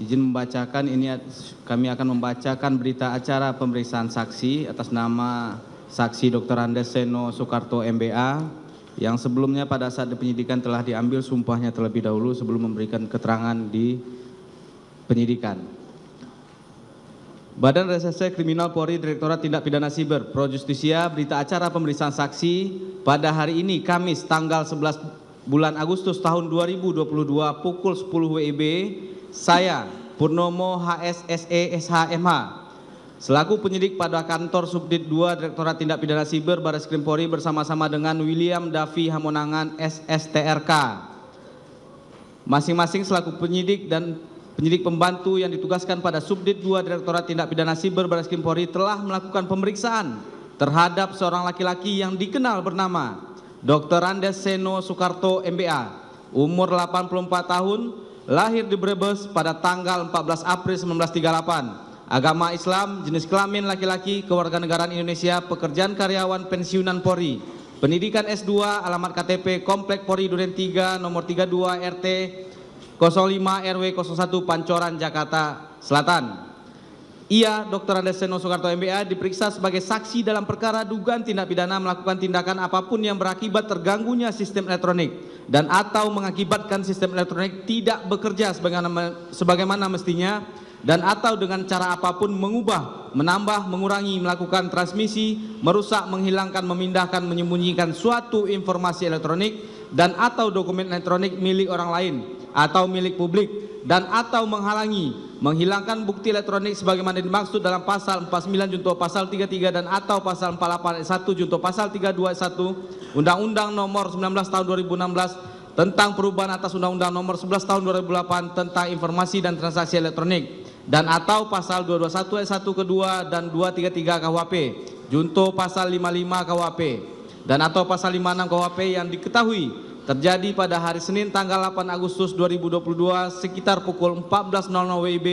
Izin membacakan ini kami akan membacakan berita acara pemeriksaan saksi atas nama saksi Dr. Andes Seno Soekarto MBA yang sebelumnya pada saat penyidikan telah diambil sumpahnya terlebih dahulu sebelum memberikan keterangan di penyidikan. Badan Reserse Kriminal Polri Direktorat Tindak Pidana Siber Pro Justisia berita acara pemeriksaan saksi pada hari ini Kamis tanggal 11 bulan Agustus tahun 2022 pukul 10 WIB saya Purnomo HSSE SHMH selaku penyidik pada kantor Subdit 2 Direktorat Tindak Pidana Siber Baris krimpori bersama-sama dengan William Davi Hamonangan SSTRK masing-masing selaku penyidik dan penyidik pembantu yang ditugaskan pada Subdit 2 Direktorat Tindak Pidana Siber Baris krimpori telah melakukan pemeriksaan terhadap seorang laki-laki yang dikenal bernama Dr. Andes Seno Soekarto MBA umur 84 tahun lahir di Brebes pada tanggal 14 April 1938. Agama Islam, jenis kelamin laki-laki, kewarganegaraan Indonesia, pekerjaan karyawan, pensiunan Polri. Pendidikan S2, alamat KTP, Komplek Polri Duren 3, nomor 32 RT 05 RW 01 Pancoran, Jakarta Selatan. Ia, Dr. Andes Seno Soekarto MBA, diperiksa sebagai saksi dalam perkara dugaan tindak pidana melakukan tindakan apapun yang berakibat terganggunya sistem elektronik dan atau mengakibatkan sistem elektronik tidak bekerja sebagaimana, mestinya dan atau dengan cara apapun mengubah menambah, mengurangi, melakukan transmisi, merusak, menghilangkan, memindahkan, menyembunyikan suatu informasi elektronik dan atau dokumen elektronik milik orang lain atau milik publik dan atau menghalangi, menghilangkan bukti elektronik sebagaimana dimaksud dalam pasal 49 junto pasal 33 dan atau pasal 48 1 junto pasal 321 Undang-Undang Nomor 19 Tahun 2016 tentang perubahan atas Undang-Undang Nomor 11 Tahun 2008 tentang Informasi dan Transaksi Elektronik dan atau pasal 221 ayat 1 kedua dan 233 KUHP junto pasal 55 KUHP dan atau pasal 56 KUHP yang diketahui terjadi pada hari Senin tanggal 8 Agustus 2022 sekitar pukul 14.00 WIB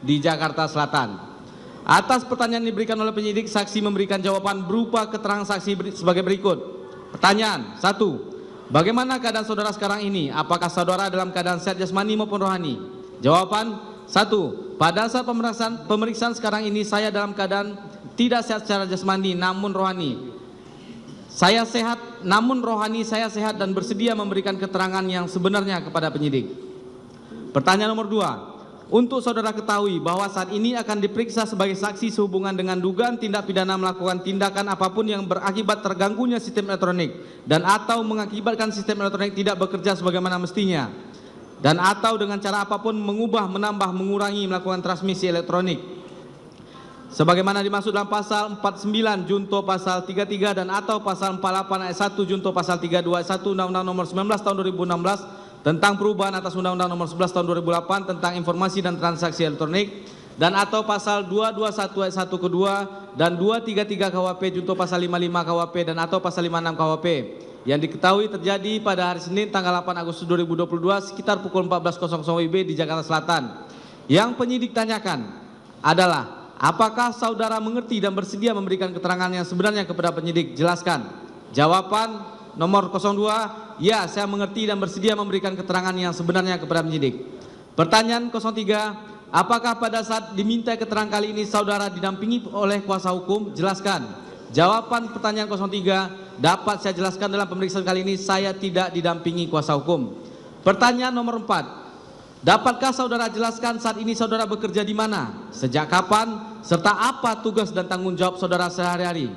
di Jakarta Selatan. Atas pertanyaan diberikan oleh penyidik, saksi memberikan jawaban berupa keterangan saksi sebagai berikut. Pertanyaan satu, Bagaimana keadaan saudara sekarang ini? Apakah saudara dalam keadaan sehat jasmani maupun rohani? Jawaban satu. Pada saat pemeriksaan, pemeriksaan sekarang ini saya dalam keadaan tidak sehat secara jasmani namun rohani. Saya sehat namun rohani saya sehat dan bersedia memberikan keterangan yang sebenarnya kepada penyidik. Pertanyaan nomor dua, untuk saudara ketahui bahwa saat ini akan diperiksa sebagai saksi sehubungan dengan dugaan tindak pidana melakukan tindakan apapun yang berakibat terganggunya sistem elektronik dan atau mengakibatkan sistem elektronik tidak bekerja sebagaimana mestinya dan atau dengan cara apapun mengubah, menambah, mengurangi melakukan transmisi elektronik. Sebagaimana dimaksud dalam pasal 49 junto pasal 33 dan atau pasal 48 ayat 1 junto pasal 32 ayat 1 Undang-Undang Nomor 19 tahun 2016 tentang perubahan atas Undang-Undang Nomor 11 tahun 2008 tentang informasi dan transaksi elektronik dan atau pasal 221 ayat 1 kedua dan 233 KWP junto pasal 55 KWP dan atau pasal 56 KWP yang diketahui terjadi pada hari Senin tanggal 8 Agustus 2022 sekitar pukul 14.00 WIB di Jakarta Selatan. Yang penyidik tanyakan adalah apakah saudara mengerti dan bersedia memberikan keterangan yang sebenarnya kepada penyidik? Jelaskan. Jawaban nomor 02, ya saya mengerti dan bersedia memberikan keterangan yang sebenarnya kepada penyidik. Pertanyaan 03, apakah pada saat diminta keterangan kali ini saudara didampingi oleh kuasa hukum? Jelaskan. Jawaban pertanyaan 03, Dapat saya jelaskan dalam pemeriksaan kali ini saya tidak didampingi kuasa hukum. Pertanyaan nomor 4. Dapatkah saudara jelaskan saat ini saudara bekerja di mana, sejak kapan, serta apa tugas dan tanggung jawab saudara sehari-hari?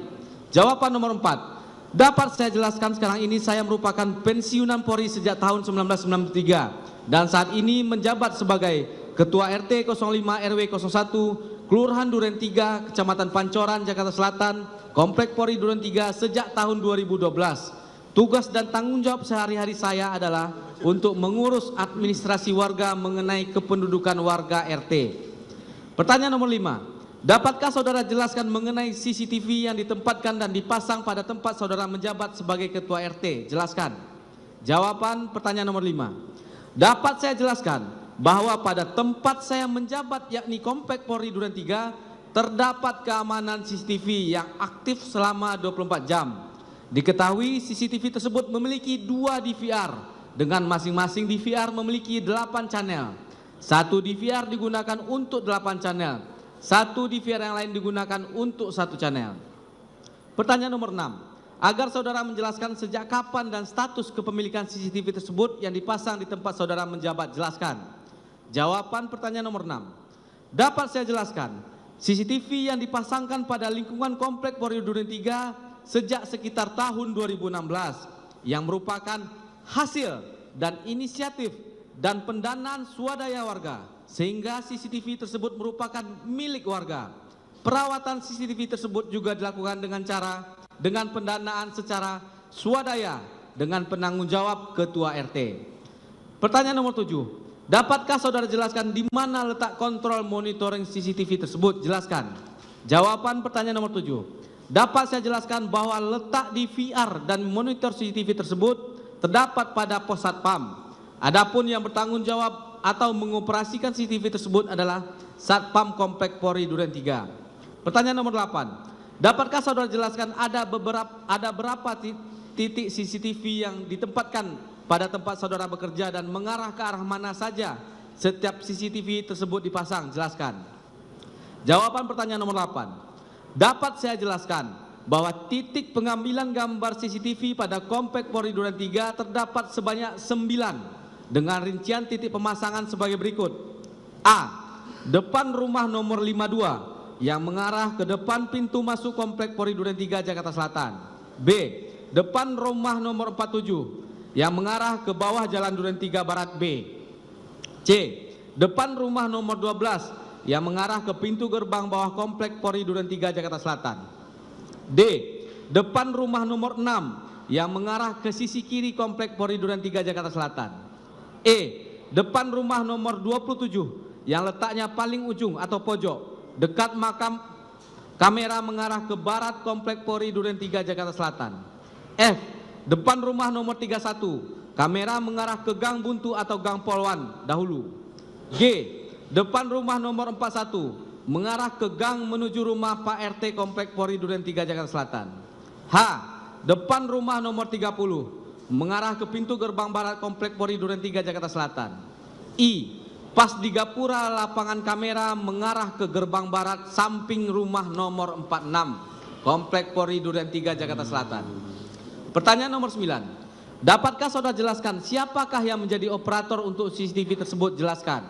Jawaban nomor 4. Dapat saya jelaskan sekarang ini saya merupakan pensiunan Polri sejak tahun 1993 dan saat ini menjabat sebagai Ketua RT 05 RW 01 Kelurahan Duren 3 Kecamatan Pancoran Jakarta Selatan Komplek Polri Duren 3 sejak tahun 2012. Tugas dan tanggung jawab sehari-hari saya adalah untuk mengurus administrasi warga mengenai kependudukan warga RT. Pertanyaan nomor 5. Dapatkah saudara jelaskan mengenai CCTV yang ditempatkan dan dipasang pada tempat saudara menjabat sebagai ketua RT? Jelaskan. Jawaban pertanyaan nomor 5. Dapat saya jelaskan bahwa pada tempat saya menjabat yakni Komplek Polri Duren 3 Terdapat keamanan CCTV yang aktif selama 24 jam. Diketahui CCTV tersebut memiliki dua DVR dengan masing-masing DVR memiliki 8 channel. Satu DVR digunakan untuk 8 channel. Satu DVR yang lain digunakan untuk satu channel. Pertanyaan nomor 6. Agar saudara menjelaskan sejak kapan dan status kepemilikan CCTV tersebut yang dipasang di tempat saudara menjabat, jelaskan. Jawaban pertanyaan nomor 6. Dapat saya jelaskan, CCTV yang dipasangkan pada lingkungan komplek Polri Duren 3 sejak sekitar tahun 2016 yang merupakan hasil dan inisiatif dan pendanaan swadaya warga sehingga CCTV tersebut merupakan milik warga. Perawatan CCTV tersebut juga dilakukan dengan cara dengan pendanaan secara swadaya dengan penanggung jawab ketua RT. Pertanyaan nomor 7. Dapatkah saudara jelaskan di mana letak kontrol monitoring CCTV tersebut? Jelaskan. Jawaban pertanyaan nomor 7. Dapat saya jelaskan bahwa letak di VR dan monitor CCTV tersebut terdapat pada pos satpam. Adapun yang bertanggung jawab atau mengoperasikan CCTV tersebut adalah Satpam Komplek Polri Duren 3. Pertanyaan nomor 8. Dapatkah saudara jelaskan ada beberapa ada berapa titik CCTV yang ditempatkan pada tempat saudara bekerja dan mengarah ke arah mana saja setiap CCTV tersebut dipasang? Jelaskan. Jawaban pertanyaan nomor 8. Dapat saya jelaskan bahwa titik pengambilan gambar CCTV pada Komplek Polri Duren 3 terdapat sebanyak 9 dengan rincian titik pemasangan sebagai berikut. A. Depan rumah nomor 52 yang mengarah ke depan pintu masuk Komplek Polri Duren 3 Jakarta Selatan. B. Depan rumah nomor 47 yang mengarah ke bawah Jalan Duren 3 Barat B. C. Depan rumah nomor 12 yang mengarah ke pintu gerbang bawah Komplek Polri Duren 3 Jakarta Selatan. D. Depan rumah nomor 6 yang mengarah ke sisi kiri Komplek Polri Duren 3 Jakarta Selatan. E. Depan rumah nomor 27 yang letaknya paling ujung atau pojok dekat makam kamera mengarah ke barat Komplek Polri Duren 3 Jakarta Selatan. F Depan rumah nomor 31, kamera mengarah ke Gang Buntu atau Gang Polwan dahulu. G. Depan rumah nomor 41, mengarah ke gang menuju rumah Pak RT Komplek Polri Duren 3 Jakarta Selatan. H. Depan rumah nomor 30, mengarah ke pintu gerbang barat Komplek Polri Duren 3 Jakarta Selatan. I pas di Gapura lapangan kamera mengarah ke gerbang barat samping rumah nomor 46 Komplek Polri Duren 3 Jakarta Selatan. Pertanyaan nomor 9. Dapatkah saudara jelaskan siapakah yang menjadi operator untuk CCTV tersebut? Jelaskan.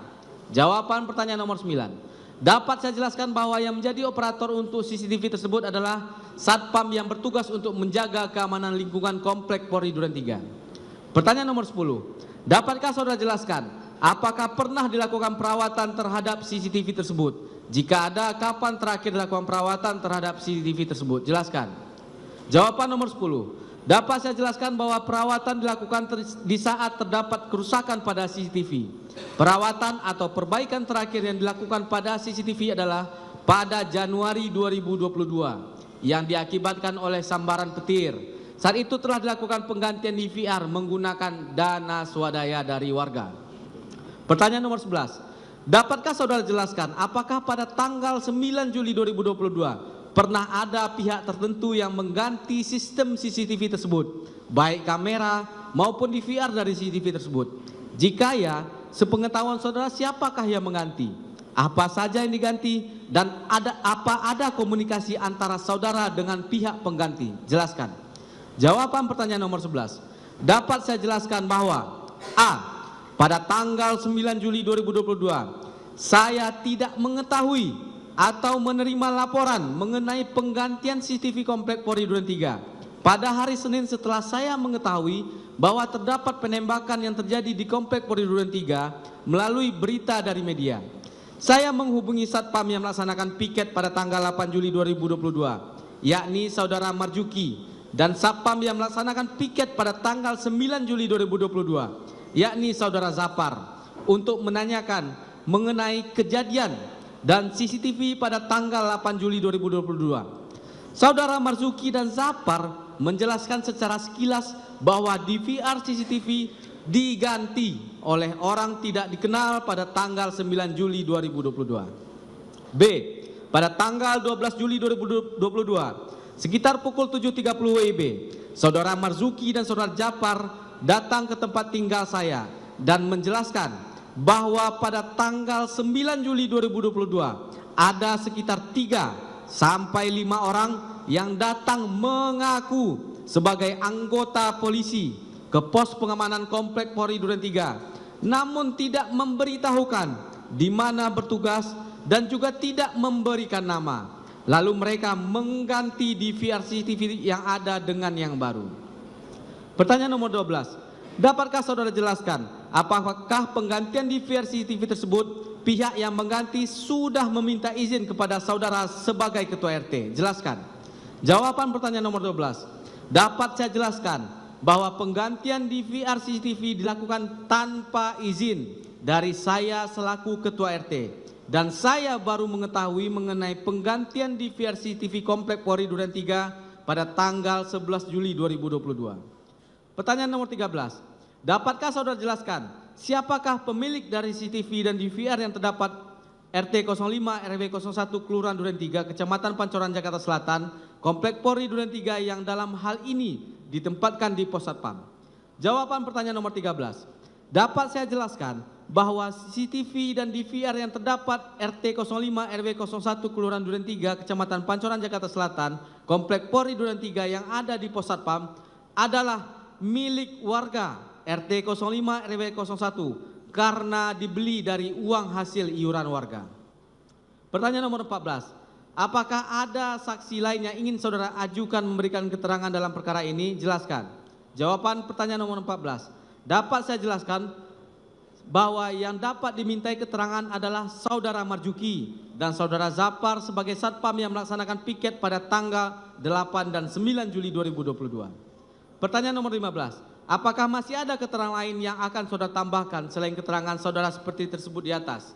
Jawaban pertanyaan nomor 9. Dapat saya jelaskan bahwa yang menjadi operator untuk CCTV tersebut adalah Satpam yang bertugas untuk menjaga keamanan lingkungan Komplek Polri Duren 3. Pertanyaan nomor 10. Dapatkah saudara jelaskan apakah pernah dilakukan perawatan terhadap CCTV tersebut? Jika ada, kapan terakhir dilakukan perawatan terhadap CCTV tersebut? Jelaskan. Jawaban nomor 10. Dapat saya jelaskan bahwa perawatan dilakukan di saat terdapat kerusakan pada CCTV. Perawatan atau perbaikan terakhir yang dilakukan pada CCTV adalah pada Januari 2022 yang diakibatkan oleh sambaran petir. Saat itu telah dilakukan penggantian DVR menggunakan dana swadaya dari warga. Pertanyaan nomor 11. Dapatkah saudara jelaskan apakah pada tanggal 9 Juli 2022 pernah ada pihak tertentu yang mengganti sistem CCTV tersebut, baik kamera maupun DVR dari CCTV tersebut. Jika ya, sepengetahuan saudara siapakah yang mengganti? Apa saja yang diganti dan ada apa ada komunikasi antara saudara dengan pihak pengganti? Jelaskan. Jawaban pertanyaan nomor 11. Dapat saya jelaskan bahwa A. Pada tanggal 9 Juli 2022, saya tidak mengetahui atau menerima laporan mengenai penggantian CCTV komplek Polri Duren 3. Pada hari Senin setelah saya mengetahui bahwa terdapat penembakan yang terjadi di komplek Polri Duren 3 melalui berita dari media. Saya menghubungi Satpam yang melaksanakan piket pada tanggal 8 Juli 2022, yakni Saudara Marjuki, dan Satpam yang melaksanakan piket pada tanggal 9 Juli 2022, yakni Saudara Zapar, untuk menanyakan mengenai kejadian dan CCTV pada tanggal 8 Juli 2022. Saudara Marzuki dan Zafar menjelaskan secara sekilas bahwa DVR CCTV diganti oleh orang tidak dikenal pada tanggal 9 Juli 2022. B. Pada tanggal 12 Juli 2022, sekitar pukul 7.30 WIB, Saudara Marzuki dan Saudara Japar datang ke tempat tinggal saya dan menjelaskan bahwa pada tanggal 9 Juli 2022 ada sekitar 3 sampai 5 orang yang datang mengaku sebagai anggota polisi ke pos pengamanan komplek Polri Duren 3 namun tidak memberitahukan di mana bertugas dan juga tidak memberikan nama. Lalu mereka mengganti DVR CCTV yang ada dengan yang baru. Pertanyaan nomor 12. Dapatkah saudara jelaskan apakah penggantian di CCTV tersebut pihak yang mengganti sudah meminta izin kepada saudara sebagai ketua RT? Jelaskan. Jawaban pertanyaan nomor 12. Dapat saya jelaskan bahwa penggantian DVR CCTV dilakukan tanpa izin dari saya selaku ketua RT dan saya baru mengetahui mengenai penggantian DVR CCTV Komplek Polri Duren 3 pada tanggal 11 Juli 2022. Pertanyaan nomor 13. Dapatkah saudara jelaskan siapakah pemilik dari CCTV dan DVR yang terdapat RT 05 RW 01 Kelurahan Duren 3 Kecamatan Pancoran Jakarta Selatan Komplek Polri Duren 3 yang dalam hal ini ditempatkan di pos satpam. Jawaban pertanyaan nomor 13. Dapat saya jelaskan bahwa CCTV dan DVR yang terdapat RT 05 RW 01 Kelurahan Duren 3 Kecamatan Pancoran Jakarta Selatan Komplek Polri Duren 3 yang ada di pos satpam adalah milik warga RT 05 RW 01 karena dibeli dari uang hasil iuran warga. Pertanyaan nomor 14. Apakah ada saksi lain yang ingin saudara ajukan memberikan keterangan dalam perkara ini? Jelaskan. Jawaban pertanyaan nomor 14. Dapat saya jelaskan bahwa yang dapat dimintai keterangan adalah saudara Marjuki dan saudara Zapar sebagai satpam yang melaksanakan piket pada tanggal 8 dan 9 Juli 2022. Pertanyaan nomor 15. Apakah masih ada keterangan lain yang akan saudara tambahkan selain keterangan saudara seperti tersebut di atas?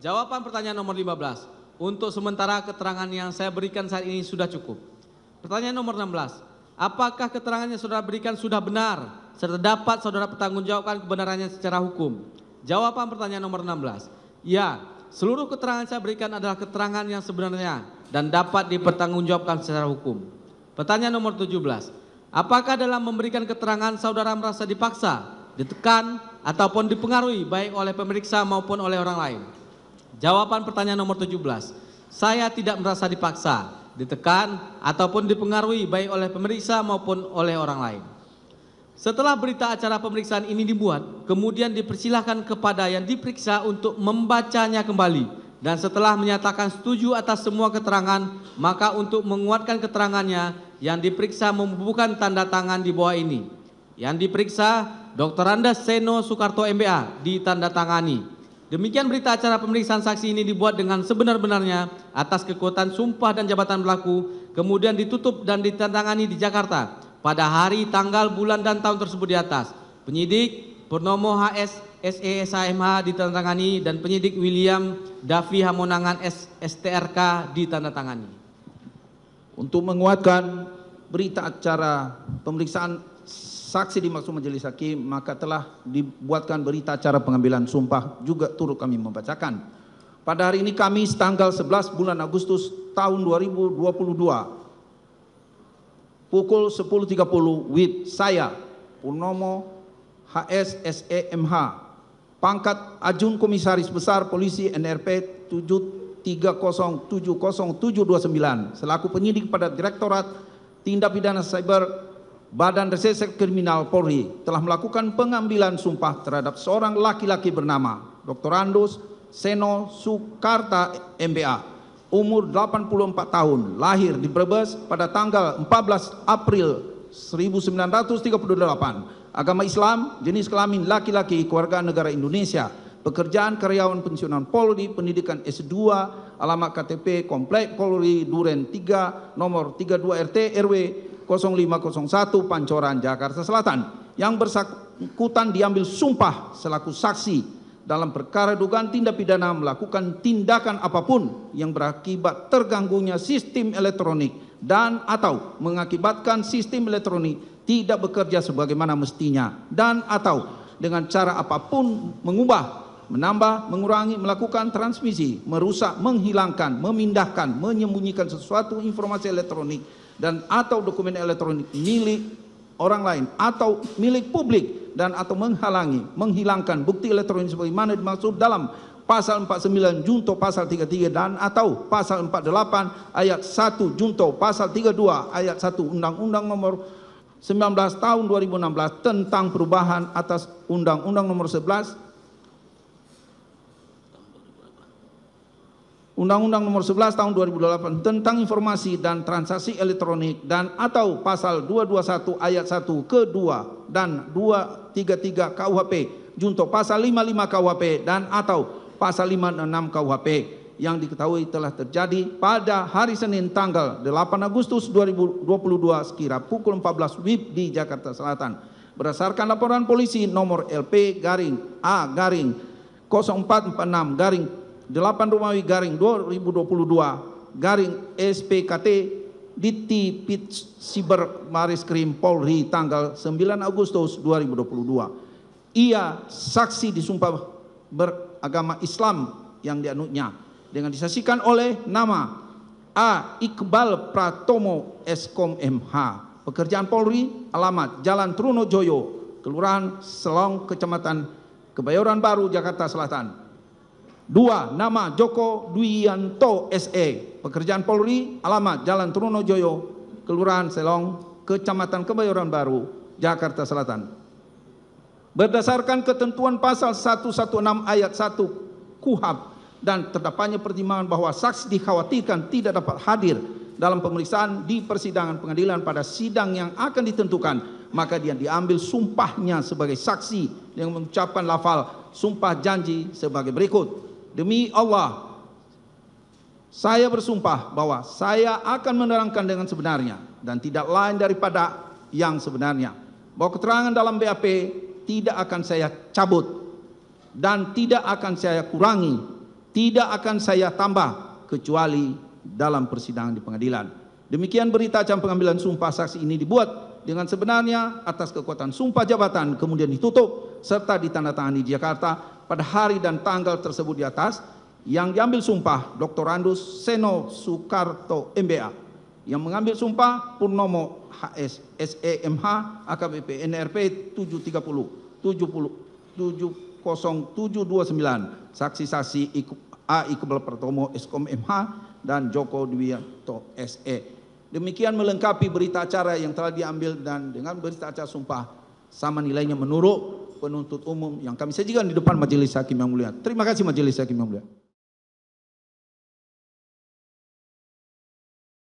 Jawaban pertanyaan nomor 15. Untuk sementara keterangan yang saya berikan saat ini sudah cukup. Pertanyaan nomor 16. Apakah keterangan yang saudara berikan sudah benar serta dapat saudara pertanggungjawabkan kebenarannya secara hukum? Jawaban pertanyaan nomor 16. Ya, seluruh keterangan saya berikan adalah keterangan yang sebenarnya dan dapat dipertanggungjawabkan secara hukum. Pertanyaan nomor 17. Apakah dalam memberikan keterangan saudara merasa dipaksa, ditekan, ataupun dipengaruhi baik oleh pemeriksa maupun oleh orang lain? Jawaban pertanyaan nomor 17. Saya tidak merasa dipaksa, ditekan, ataupun dipengaruhi baik oleh pemeriksa maupun oleh orang lain. Setelah berita acara pemeriksaan ini dibuat, kemudian dipersilahkan kepada yang diperiksa untuk membacanya kembali. Dan setelah menyatakan setuju atas semua keterangan, maka untuk menguatkan keterangannya, yang diperiksa membubuhkan tanda tangan di bawah ini. Yang diperiksa Dr. Andes Seno Soekarto MBA ditandatangani. Demikian berita acara pemeriksaan saksi ini dibuat dengan sebenar-benarnya atas kekuatan sumpah dan jabatan berlaku, kemudian ditutup dan ditandatangani di Jakarta pada hari, tanggal, bulan, dan tahun tersebut di atas. Penyidik Purnomo HS SESAMH ditandatangani dan penyidik William Davi Hamonangan STRK ditandatangani. Untuk menguatkan berita acara pemeriksaan saksi dimaksud majelis hakim, maka telah dibuatkan berita acara pengambilan sumpah juga turut kami membacakan. Pada hari ini kami tanggal 11 bulan Agustus tahun 2022 pukul 10.30 with saya Purnomo HS SEMH pangkat Ajun Komisaris Besar Polisi NRP sembilan selaku penyidik pada Direktorat tindak pidana cyber Badan Reserse Kriminal Polri telah melakukan pengambilan sumpah terhadap seorang laki-laki bernama Dr. Andus Seno Sukarta MBA umur 84 tahun lahir di Brebes pada tanggal 14 April 1938 agama Islam jenis kelamin laki-laki keluarga negara Indonesia pekerjaan karyawan pensiunan Polri, pendidikan S2, alamat KTP Komplek Polri Duren 3, nomor 32 RT RW 0501 Pancoran Jakarta Selatan yang bersangkutan diambil sumpah selaku saksi dalam perkara dugaan tindak pidana melakukan tindakan apapun yang berakibat terganggunya sistem elektronik dan atau mengakibatkan sistem elektronik tidak bekerja sebagaimana mestinya dan atau dengan cara apapun mengubah menambah, mengurangi, melakukan transmisi, merusak, menghilangkan, memindahkan, menyembunyikan sesuatu informasi elektronik dan atau dokumen elektronik milik orang lain atau milik publik dan atau menghalangi, menghilangkan bukti elektronik sebagaimana dimaksud dalam pasal 49 junto pasal 33 dan atau pasal 48 ayat 1 junto pasal 32 ayat 1 Undang-Undang nomor 19 tahun 2016 tentang perubahan atas Undang-Undang nomor 11 Undang-Undang Nomor 11 Tahun 2008 tentang Informasi dan Transaksi Elektronik dan atau Pasal 221 Ayat 1 ke 2 dan 233 KUHP junto Pasal 55 KUHP dan atau Pasal 56 KUHP yang diketahui telah terjadi pada hari Senin tanggal 8 Agustus 2022 sekira pukul 14 WIB di Jakarta Selatan berdasarkan laporan polisi nomor LP garing A garing 0446 garing 8 Romawi garing 2022 garing SPKT Diti Pit Siber Maris Krim Polri tanggal 9 Agustus 2022. Ia saksi disumpah beragama Islam yang dianutnya dengan disaksikan oleh nama A. Iqbal Pratomo Eskom MH Pekerjaan Polri Alamat Jalan Trunojoyo Kelurahan Selong Kecamatan Kebayoran Baru Jakarta Selatan Dua, nama Joko Duyanto SE, pekerjaan Polri, alamat Jalan Trunojoyo, Kelurahan Selong, Kecamatan Kebayoran Baru, Jakarta Selatan. Berdasarkan ketentuan pasal 116 ayat 1 KUHAP dan terdapatnya pertimbangan bahwa saksi dikhawatirkan tidak dapat hadir dalam pemeriksaan di persidangan pengadilan pada sidang yang akan ditentukan, maka dia diambil sumpahnya sebagai saksi yang mengucapkan lafal sumpah janji sebagai berikut. Demi Allah, saya bersumpah bahwa saya akan menerangkan dengan sebenarnya dan tidak lain daripada yang sebenarnya. Bahwa keterangan dalam BAP tidak akan saya cabut dan tidak akan saya kurangi, tidak akan saya tambah kecuali dalam persidangan di pengadilan. Demikian berita jam pengambilan sumpah saksi ini dibuat dengan sebenarnya atas kekuatan sumpah jabatan kemudian ditutup serta ditandatangani di Jakarta pada hari dan tanggal tersebut di atas yang diambil sumpah Andus Seno Sukarto MBA yang mengambil sumpah Purnomo HS SEMH AKBP NRP 730 70 70729 saksi-saksi A Iqbal Pertomo Eskom MH dan Joko Dwianto SE Demikian melengkapi berita acara yang telah diambil dan dengan berita acara sumpah sama nilainya menurut penuntut umum yang kami sajikan di depan majelis hakim yang mulia. Terima kasih majelis hakim yang mulia.